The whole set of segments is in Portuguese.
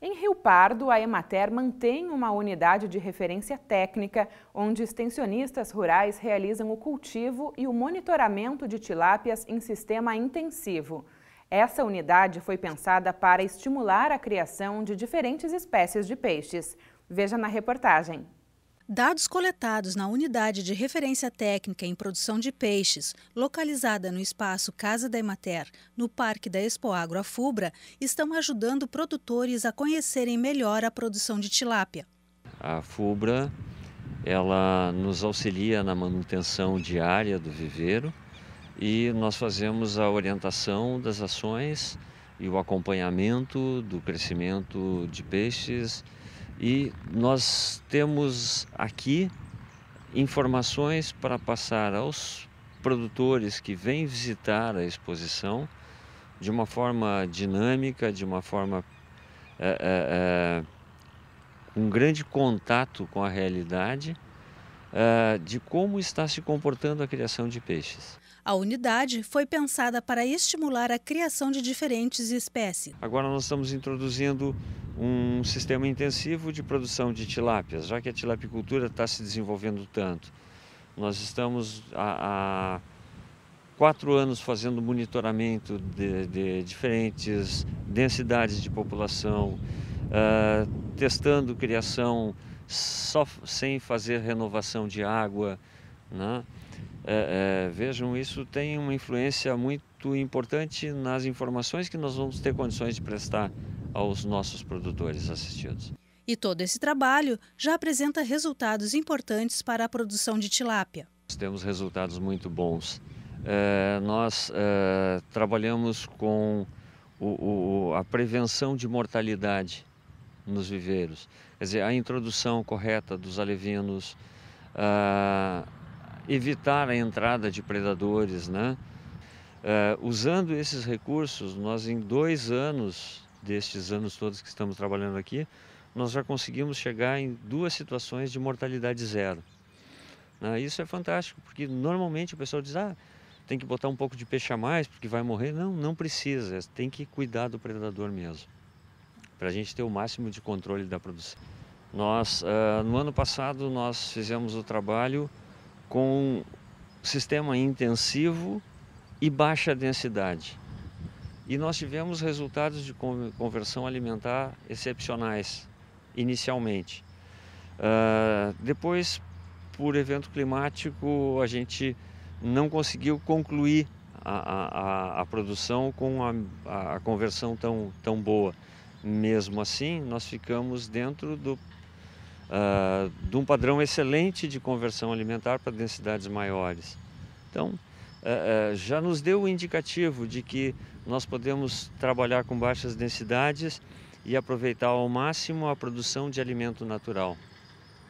Em Rio Pardo, a Emater mantém uma unidade de referência técnica, onde extensionistas rurais realizam o cultivo e o monitoramento de tilápias em sistema intensivo. Essa unidade foi pensada para estimular a criação de diferentes espécies de peixes. Veja na reportagem. Dados coletados na Unidade de Referência Técnica em Produção de Peixes, localizada no espaço Casa da Emater, no Parque da Expoagro Afubra, estão ajudando produtores a conhecerem melhor a produção de tilápia. A Fubra ela nos auxilia na manutenção diária do viveiro e nós fazemos a orientação das ações e o acompanhamento do crescimento de peixes e nós temos aqui informações para passar aos produtores que vêm visitar a exposição de uma forma dinâmica, de uma forma é, é, é um grande contato com a realidade é, de como está se comportando a criação de peixes. A unidade foi pensada para estimular a criação de diferentes espécies. Agora nós estamos introduzindo um sistema intensivo de produção de tilápias, já que a tilapicultura está se desenvolvendo tanto. Nós estamos há, há quatro anos fazendo monitoramento de, de diferentes densidades de população, uh, testando criação só sem fazer renovação de água, né? é, é, vejam, isso tem uma influência muito importante nas informações que nós vamos ter condições de prestar aos nossos produtores assistidos. E todo esse trabalho já apresenta resultados importantes para a produção de tilápia. Nós temos resultados muito bons. É, nós é, trabalhamos com o, o, a prevenção de mortalidade nos viveiros, quer dizer, a introdução correta dos alevinos, a evitar a entrada de predadores, né? Uh, usando esses recursos, nós em dois anos, destes anos todos que estamos trabalhando aqui, nós já conseguimos chegar em duas situações de mortalidade zero. Uh, isso é fantástico, porque normalmente o pessoal diz, ah, tem que botar um pouco de peixe a mais porque vai morrer. Não, não precisa, é, tem que cuidar do predador mesmo, para a gente ter o máximo de controle da produção. Nós, uh, no ano passado, nós fizemos o trabalho com sistema intensivo e baixa densidade. E nós tivemos resultados de conversão alimentar excepcionais, inicialmente. Uh, depois, por evento climático, a gente não conseguiu concluir a, a, a produção com a, a conversão tão, tão boa. Mesmo assim, nós ficamos dentro do uh, de um padrão excelente de conversão alimentar para densidades maiores. Então, uh, uh, já nos deu o um indicativo de que nós podemos trabalhar com baixas densidades e aproveitar ao máximo a produção de alimento natural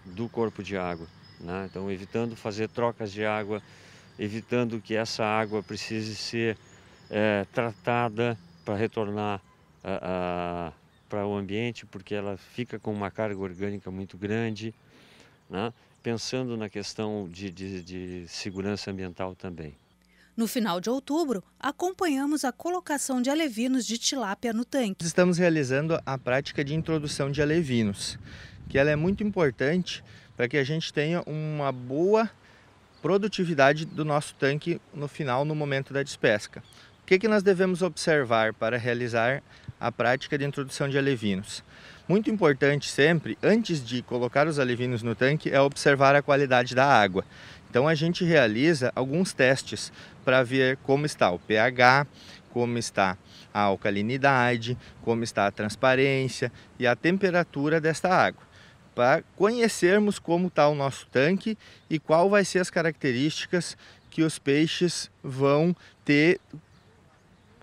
do corpo de água. Né? Então, evitando fazer trocas de água, evitando que essa água precise ser é, tratada para retornar a, ah, a ah, para o ambiente, porque ela fica com uma carga orgânica muito grande, né? pensando na questão de, de, de segurança ambiental também. No final de outubro, acompanhamos a colocação de alevinos de tilápia no tanque. Estamos realizando a prática de introdução de alevinos, que ela é muito importante para que a gente tenha uma boa produtividade do nosso tanque no final, no momento da despesca. O que, que nós devemos observar para realizar a prática de introdução de alevinos. Muito importante sempre, antes de colocar os alevinos no tanque, é observar a qualidade da água. Então a gente realiza alguns testes para ver como está o pH, como está a alcalinidade, como está a transparência e a temperatura desta água, para conhecermos como está o nosso tanque e qual vai ser as características que os peixes vão ter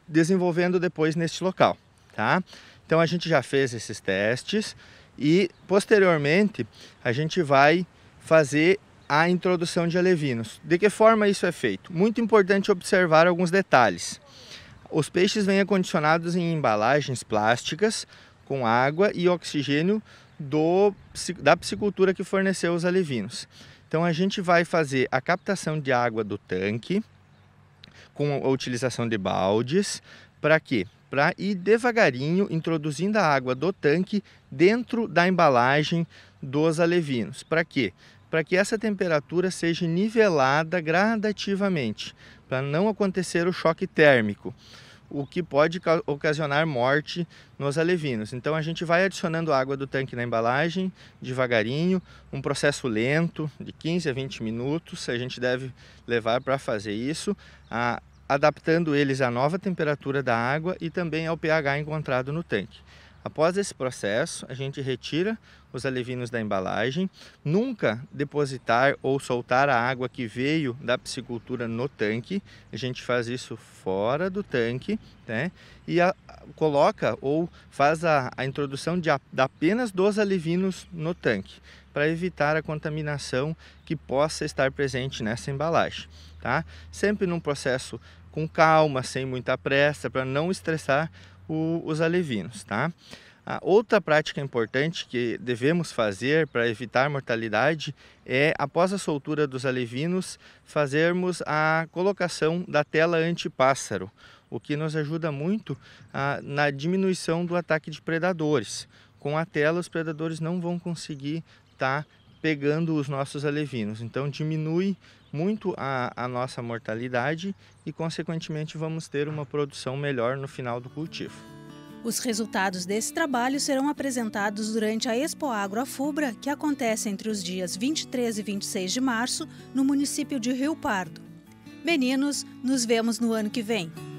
desenvolvendo depois neste local tá? Então a gente já fez esses testes e posteriormente a gente vai fazer a introdução de alevinos. De que forma isso é feito? Muito importante observar alguns detalhes. Os peixes vêm acondicionados em embalagens plásticas com água e oxigênio do, da piscicultura que forneceu os alevinos. Então a gente vai fazer a captação de água do tanque com a utilização de baldes para quê? e devagarinho introduzindo a água do tanque dentro da embalagem dos alevinos. Para quê? Para que essa temperatura seja nivelada gradativamente, para não acontecer o choque térmico, o que pode ocasionar morte nos alevinos. Então a gente vai adicionando água do tanque na embalagem devagarinho, um processo lento de 15 a 20 minutos. A gente deve levar para fazer isso. A adaptando eles à nova temperatura da água e também ao pH encontrado no tanque. Após esse processo, a gente retira os alevinos da embalagem. Nunca depositar ou soltar a água que veio da piscicultura no tanque. A gente faz isso fora do tanque, né? E a, coloca ou faz a, a introdução de, a, de apenas dos alevinos no tanque para evitar a contaminação que possa estar presente nessa embalagem, tá? Sempre num processo com calma, sem muita pressa, para não estressar o, os alevinos, tá? A outra prática importante que devemos fazer para evitar mortalidade é, após a soltura dos alevinos, fazermos a colocação da tela antipássaro, o que nos ajuda muito a, na diminuição do ataque de predadores. Com a tela, os predadores não vão conseguir estar tá pegando os nossos alevinos. Então diminui muito a, a nossa mortalidade e, consequentemente, vamos ter uma produção melhor no final do cultivo. Os resultados desse trabalho serão apresentados durante a Expo Agro Afubra, que acontece entre os dias 23 e 26 de março, no município de Rio Pardo. Meninos, nos vemos no ano que vem.